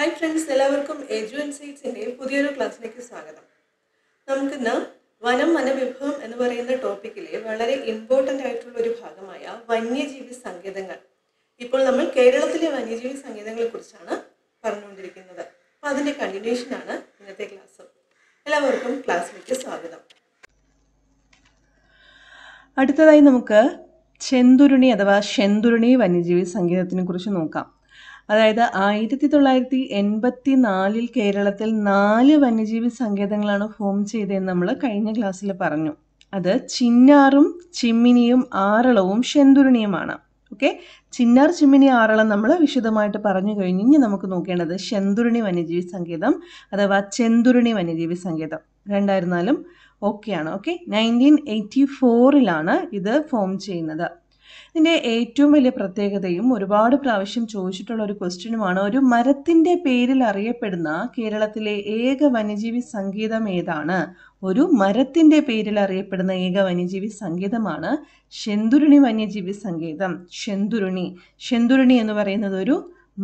hi friends എല്ലാവർക്കും എജു സൈറ്റ്സിൻ്റെ പുതിയൊരു ക്ലാസ്സിലേക്ക് സ്വാഗതം നമുക്കിന്ന് വനം വനവിഭവം എന്ന് പറയുന്ന ടോപ്പിക്കിലെ വളരെ ഇമ്പോർട്ടൻ്റ് ആയിട്ടുള്ള ഒരു ഭാഗമായ വന്യജീവി സങ്കേതങ്ങൾ ഇപ്പോൾ നമ്മൾ കേരളത്തിലെ വന്യജീവി സങ്കേതങ്ങളെ കുറിച്ചാണ് പറഞ്ഞുകൊണ്ടിരിക്കുന്നത് അപ്പോൾ അതിൻ്റെ കണ്ടിന്യൂഷനാണ് ഇന്നത്തെ ക്ലാസ് എല്ലാവർക്കും ക്ലാസ്സിലേക്ക് സ്വാഗതം അടുത്തതായി നമുക്ക് ചെന്തുരുണി അഥവാ ഷെന്തുരുണി വന്യജീവി സങ്കേതത്തിനെ കുറിച്ച് നോക്കാം അതായത് ആയിരത്തി തൊള്ളായിരത്തി എൺപത്തി നാലിൽ കേരളത്തിൽ നാല് വന്യജീവി സങ്കേതങ്ങളാണ് ഫോം ചെയ്തതെന്ന് നമ്മൾ കഴിഞ്ഞ ക്ലാസ്സിൽ പറഞ്ഞു അത് ചിന്നാറും ചിമ്മിനിയും ആറളവും ശെന്തുരുണിയുമാണ് ഓക്കെ ചിന്നാർ ചിമ്മിനി ആറളം നമ്മൾ വിശദമായിട്ട് പറഞ്ഞു കഴിഞ്ഞു ഇനി നമുക്ക് നോക്കേണ്ടത് ശെന്തുരുണി വന്യജീവി സങ്കേതം അഥവാ ചെന്തുരുണി വന്യജീവി സങ്കേതം രണ്ടായിരുന്നാലും ഓക്കെയാണ് ഓക്കെ നയൻറ്റീൻ എയ്റ്റി ഫോറിലാണ് ഇത് ഫോം ചെയ്യുന്നത് ഇതിൻ്റെ ഏറ്റവും വലിയ പ്രത്യേകതയും ഒരുപാട് പ്രാവശ്യം ചോദിച്ചിട്ടുള്ള ഒരു ക്വസ്റ്റ്യനുമാണ് ഒരു മരത്തിൻ്റെ പേരിൽ അറിയപ്പെടുന്ന കേരളത്തിലെ ഏക വന്യജീവി സംഗീതം ഏതാണ് ഒരു മരത്തിൻ്റെ പേരിൽ അറിയപ്പെടുന്ന ഏക വന്യജീവി സംഗീതമാണ് ശെന്തുരുണി വന്യജീവി സംഗീതം ശെന്തുരുണി ശെന്തുരുണി എന്ന് പറയുന്നത് ഒരു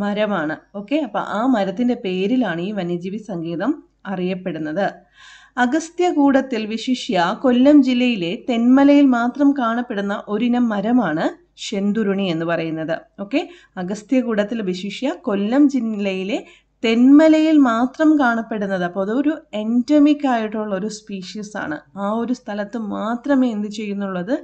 മരമാണ് ഓക്കെ അപ്പോൾ ആ മരത്തിൻ്റെ പേരിലാണ് ഈ വന്യജീവി സംഗീതം അറിയപ്പെടുന്നത് അഗസ്ത്യകൂടത്തിൽ വിശിഷ്യ കൊല്ലം ജില്ലയിലെ തെന്മലയിൽ മാത്രം കാണപ്പെടുന്ന ഒരിനം മരമാണ് ശെന്തുരുണി എന്ന് പറയുന്നത് ഓക്കെ അഗസ്ത്യകൂടത്തിൽ വിശിഷ്യ കൊല്ലം ജില്ലയിലെ തെന്മലയിൽ മാത്രം കാണപ്പെടുന്നത് അപ്പോൾ അതൊരു എൻഡമിക് ആയിട്ടുള്ള ഒരു സ്പീഷീസ് ആണ് ആ ഒരു സ്ഥലത്ത് മാത്രമേ എന്ത് ചെയ്യുന്നുള്ളത്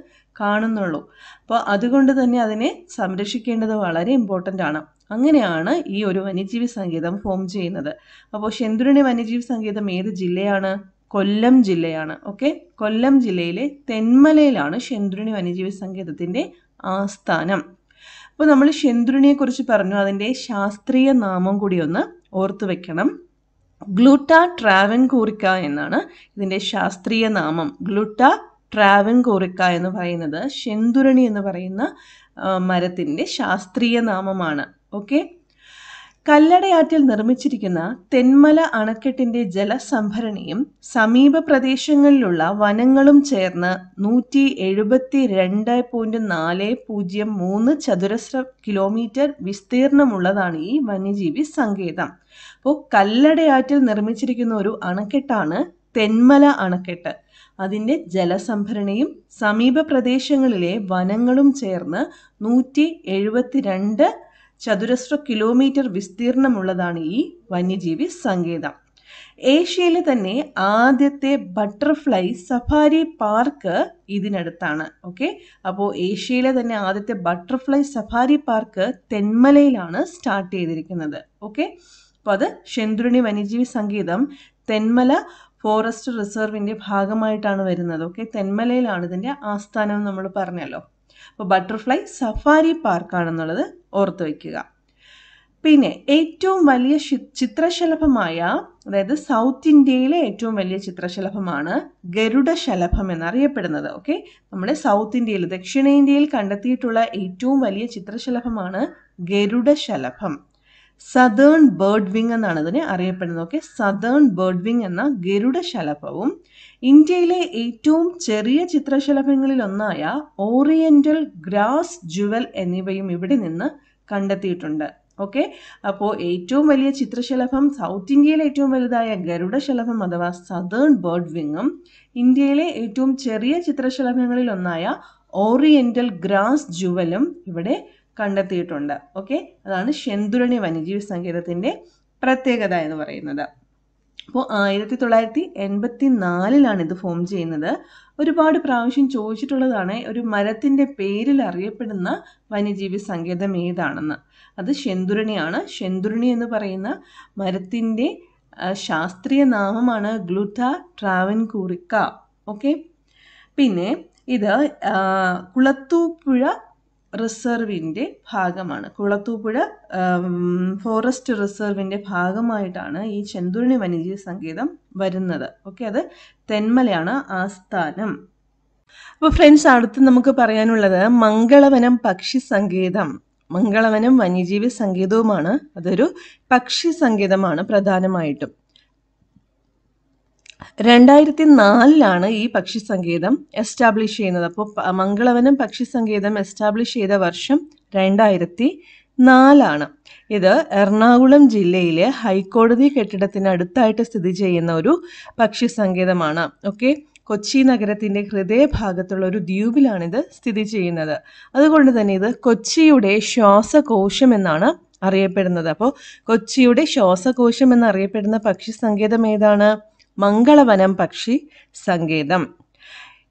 കാണുന്നുള്ളൂ അപ്പോൾ അതുകൊണ്ട് തന്നെ അതിനെ സംരക്ഷിക്കേണ്ടത് വളരെ ഇമ്പോർട്ടൻ്റ് ആണ് അങ്ങനെയാണ് ഈ ഒരു വന്യജീവി സംഗീതം ഫോം ചെയ്യുന്നത് അപ്പോൾ ശെന്തുരുണി വന്യജീവി സംഗീതം ഏത് ജില്ലയാണ് കൊല്ലം ജില്ലയാണ് ഓക്കെ കൊല്ലം ജില്ലയിലെ തെന്മലയിലാണ് ശെന്തുരുണി വന്യജീവി സങ്കേതത്തിൻ്റെ ആസ്ഥാനം അപ്പോൾ നമ്മൾ ശെന്തുരുണിയെക്കുറിച്ച് പറഞ്ഞു അതിൻ്റെ ശാസ്ത്രീയ നാമം കൂടി ഒന്ന് ഓർത്തു വെക്കണം ഗ്ലൂട്ട കൂറിക്ക എന്നാണ് ഇതിൻ്റെ ശാസ്ത്രീയ നാമം ഗ്ലൂട്ട കൂറിക്ക എന്ന് പറയുന്നത് ശെന്തുരണി എന്ന് പറയുന്ന മരത്തിൻ്റെ ശാസ്ത്രീയ നാമമാണ് ഓക്കെ കല്ലടയാറ്റിൽ നിർമ്മിച്ചിരിക്കുന്ന തെന്മല അണക്കെട്ടിന്റെ ജലസംഭരണിയും സമീപ പ്രദേശങ്ങളിലുള്ള വനങ്ങളും ചേർന്ന് നൂറ്റി എഴുപത്തി രണ്ട് പോയിന്റ് നാല് പൂജ്യം മൂന്ന് ചതുരശ്ര കിലോമീറ്റർ വിസ്തീർണമുള്ളതാണ് ഈ വന്യജീവി സങ്കേതം അപ്പോൾ കല്ലടയാറ്റിൽ നിർമ്മിച്ചിരിക്കുന്ന ഒരു അണക്കെട്ടാണ് തെന്മല അണക്കെട്ട് അതിൻ്റെ ജലസംഭരണിയും സമീപ പ്രദേശങ്ങളിലെ വനങ്ങളും ചേർന്ന് നൂറ്റി എഴുപത്തിരണ്ട് ചതുരശ്ര കിലോമീറ്റർ വിസ്തീർണമുള്ളതാണ് ഈ വന്യജീവി സങ്കേതം ഏഷ്യയിലെ തന്നെ ആദ്യത്തെ ബട്ടർഫ്ലൈ സഫാരി പാർക്ക് ഇതിനടുത്താണ് ഓക്കെ അപ്പോൾ ഏഷ്യയിലെ തന്നെ ആദ്യത്തെ ബട്ടർഫ്ലൈ സഫാരി പാർക്ക് തെന്മലയിലാണ് സ്റ്റാർട്ട് ചെയ്തിരിക്കുന്നത് ഓക്കെ അപ്പോൾ അത് ശെന്തുരുണി വന്യജീവി സങ്കേതം തെന്മല ഫോറസ്റ്റ് റിസർവിൻ്റെ ഭാഗമായിട്ടാണ് വരുന്നത് ഓക്കെ തെന്മലയിലാണ് ഇതിൻ്റെ ആസ്ഥാനം നമ്മൾ പറഞ്ഞല്ലോ അപ്പോൾ ബട്ടർഫ്ലൈ സഫാരി പാർക്കാണെന്നുള്ളത് ഓർത്ത് വയ്ക്കുക പിന്നെ ഏറ്റവും വലിയ ചിത്രശലഭമായ അതായത് സൗത്ത് ഇന്ത്യയിലെ ഏറ്റവും വലിയ ചിത്രശലഭമാണ് ഗരുഡശലഭം എന്നറിയപ്പെടുന്നത് ഓക്കെ നമ്മുടെ സൗത്ത് ഇന്ത്യയിൽ ദക്ഷിണേന്ത്യയിൽ കണ്ടെത്തിയിട്ടുള്ള ഏറ്റവും വലിയ ചിത്രശലഭമാണ് ഗരുഡശലഭം സതേൺ ബേർഡ് വിങ് എന്നാണ് അതിനെ അറിയപ്പെടുന്നത് ഓക്കെ സതേൺ ബേർഡ് വിങ് എന്ന ഗരുഡ ശലഭവും ഇന്ത്യയിലെ ഏറ്റവും ചെറിയ ചിത്രശലഭങ്ങളിൽ ഒന്നായ ഓറിയന്റൽ ഗ്രാസ് ജുവൽ എന്നിവയും ഇവിടെ നിന്ന് കണ്ടെത്തിയിട്ടുണ്ട് ഓക്കെ അപ്പോൾ ഏറ്റവും വലിയ ചിത്രശലഭം സൗത്ത് ഇന്ത്യയിലെ ഏറ്റവും വലുതായ ഗരുഡ ശലഭം അഥവാ സതേൺ ബേർഡ് വിങ്ങും ഇന്ത്യയിലെ ഏറ്റവും ചെറിയ ചിത്രശലഭങ്ങളിൽ ഒന്നായ ഓറിയന്റൽ ഗ്രാസ് ജുവലും ഇവിടെ കണ്ടെത്തിയിട്ടുണ്ട് ഓക്കെ അതാണ് ശെന്തുരണി വന്യജീവി സങ്കേതത്തിൻ്റെ പ്രത്യേകത എന്ന് പറയുന്നത് അപ്പോൾ ആയിരത്തി തൊള്ളായിരത്തി എൺപത്തി നാലിലാണ് ഇത് ഫോം ചെയ്യുന്നത് ഒരുപാട് പ്രാവശ്യം ചോദിച്ചിട്ടുള്ളതാണ് ഒരു മരത്തിൻ്റെ പേരിൽ അറിയപ്പെടുന്ന വന്യജീവി സങ്കേതം ഏതാണെന്ന് അത് ശെന്തുരണിയാണ് ശെന്തുരണി എന്ന് പറയുന്ന മരത്തിൻ്റെ ശാസ്ത്രീയ നാമമാണ് ട്രാവൻ കുറിക്ക ഓക്കെ പിന്നെ ഇത് കുളത്തൂപ്പുഴ റിസർവിൻ്റെ ഭാഗമാണ് കുളത്തൂപ്പുഴ ഫോറസ്റ്റ് റിസർവിൻ്റെ ഭാഗമായിട്ടാണ് ഈ ചെന്തുരുണി വന്യജീവി സങ്കേതം വരുന്നത് ഓക്കെ അത് തെന്മലയാണ് ആസ്ഥാനം അപ്പോൾ ഫ്രണ്ട്സ് അടുത്ത് നമുക്ക് പറയാനുള്ളത് മംഗളവനം പക്ഷി സങ്കേതം മംഗളവനം വന്യജീവി സങ്കേതവുമാണ് അതൊരു പക്ഷി സങ്കേതമാണ് പ്രധാനമായിട്ടും രണ്ടായിരത്തി നാലിലാണ് ഈ പക്ഷി സങ്കേതം എസ്റ്റാബ്ലിഷ് ചെയ്യുന്നത് അപ്പോൾ മംഗളവനം പക്ഷി സങ്കേതം എസ്റ്റാബ്ലിഷ് ചെയ്ത വർഷം രണ്ടായിരത്തി നാലാണ് ഇത് എറണാകുളം ജില്ലയിലെ ഹൈക്കോടതി കെട്ടിടത്തിനടുത്തായിട്ട് സ്ഥിതി ചെയ്യുന്ന ഒരു പക്ഷി സങ്കേതമാണ് ഓക്കെ കൊച്ചി നഗരത്തിൻ്റെ ഹൃദയഭാഗത്തുള്ള ഒരു ദ്വീപിലാണിത് സ്ഥിതി ചെയ്യുന്നത് അതുകൊണ്ട് തന്നെ ഇത് കൊച്ചിയുടെ ശ്വാസകോശം എന്നാണ് അറിയപ്പെടുന്നത് അപ്പോൾ കൊച്ചിയുടെ ശ്വാസകോശം എന്നറിയപ്പെടുന്ന പക്ഷി സങ്കേതം ഏതാണ് മംഗളവനം പക്ഷി സങ്കേതം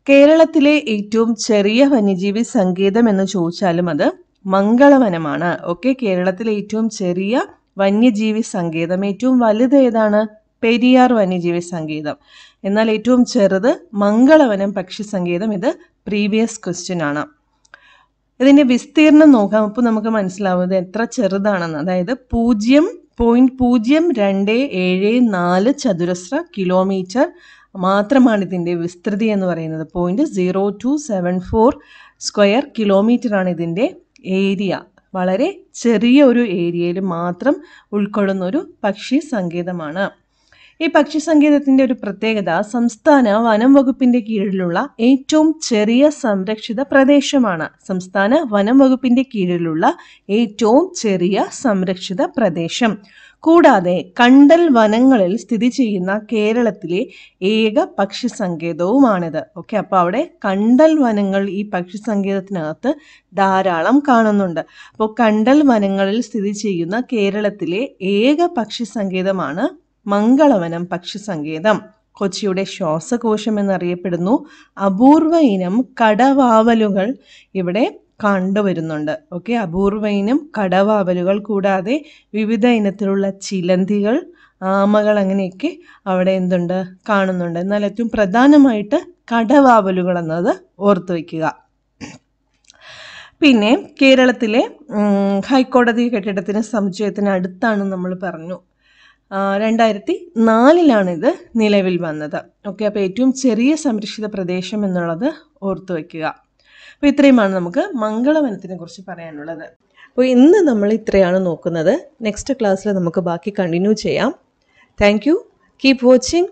കേരളത്തിലെ ഏറ്റവും ചെറിയ വന്യജീവി സങ്കേതം എന്ന് ചോദിച്ചാലും അത് മംഗളവനമാണ് ഓക്കെ കേരളത്തിലെ ഏറ്റവും ചെറിയ വന്യജീവി സങ്കേതം ഏറ്റവും വലുത് ഏതാണ് പെരിയാർ വന്യജീവി സങ്കേതം എന്നാൽ ഏറ്റവും ചെറുത് മംഗളവനം പക്ഷി സങ്കേതം ഇത് പ്രീവിയസ് ക്വസ്റ്റ്യൻ ആണ് ഇതിൻ്റെ വിസ്തീർണം നോക്കാം അപ്പോൾ നമുക്ക് മനസ്സിലാവുന്നത് എത്ര ചെറുതാണെന്ന് അതായത് പൂജ്യം പോയിന്റ് പൂജ്യം രണ്ട് ഏഴ് നാല് ചതുരശ്ര കിലോമീറ്റർ മാത്രമാണ് ഇതിൻ്റെ വിസ്തൃതി എന്ന് പറയുന്നത് point zero two seven four square ആണ് ഇതിൻ്റെ ഏരിയ വളരെ ചെറിയ ഒരു ഏരിയയിൽ മാത്രം ഉൾക്കൊള്ളുന്ന ഒരു പക്ഷി സങ്കേതമാണ് ഈ പക്ഷി സങ്കേതത്തിന്റെ ഒരു പ്രത്യേകത സംസ്ഥാന വനം വകുപ്പിന്റെ കീഴിലുള്ള ഏറ്റവും ചെറിയ സംരക്ഷിത പ്രദേശമാണ് സംസ്ഥാന വനം വകുപ്പിന്റെ കീഴിലുള്ള ഏറ്റവും ചെറിയ സംരക്ഷിത പ്രദേശം കൂടാതെ കണ്ടൽ വനങ്ങളിൽ സ്ഥിതി ചെയ്യുന്ന കേരളത്തിലെ ഏക പക്ഷി സങ്കേതവുമാണിത് ഓക്കെ അപ്പോൾ അവിടെ കണ്ടൽ വനങ്ങൾ ഈ പക്ഷി സങ്കേതത്തിനകത്ത് ധാരാളം കാണുന്നുണ്ട് അപ്പോൾ കണ്ടൽ വനങ്ങളിൽ സ്ഥിതി ചെയ്യുന്ന കേരളത്തിലെ ഏക പക്ഷി സങ്കേതമാണ് മംഗളവനം സങ്കേതം കൊച്ചിയുടെ ശ്വാസകോശം എന്നറിയപ്പെടുന്നു അപൂർവ ഇനം കടവാവലുകൾ ഇവിടെ കണ്ടുവരുന്നുണ്ട് ഓക്കെ അപൂർവ ഇനം കടവാവലുകൾ കൂടാതെ വിവിധ ഇനത്തിലുള്ള ചിലന്തികൾ ആമകൾ അങ്ങനെയൊക്കെ അവിടെ എന്തുണ്ട് കാണുന്നുണ്ട് എന്നാൽ ഏറ്റവും പ്രധാനമായിട്ട് കടവാവലുകൾ എന്നത് ഓർത്തു വയ്ക്കുക പിന്നെ കേരളത്തിലെ ഹൈക്കോടതി കെട്ടിടത്തിന് സമുച്ചയത്തിന് അടുത്താണ് നമ്മൾ പറഞ്ഞു രണ്ടായിരത്തി നാലിലാണിത് നിലവിൽ വന്നത് ഓക്കെ അപ്പോൾ ഏറ്റവും ചെറിയ സംരക്ഷിത പ്രദേശം എന്നുള്ളത് ഓർത്തു വയ്ക്കുക അപ്പോൾ ഇത്രയുമാണ് നമുക്ക് മംഗളവനത്തിനെ കുറിച്ച് പറയാനുള്ളത് അപ്പോൾ ഇന്ന് നമ്മൾ ഇത്രയാണ് നോക്കുന്നത് നെക്സ്റ്റ് ക്ലാസ്സിൽ നമുക്ക് ബാക്കി കണ്ടിന്യൂ ചെയ്യാം താങ്ക് യു കീപ് വാച്ചിങ്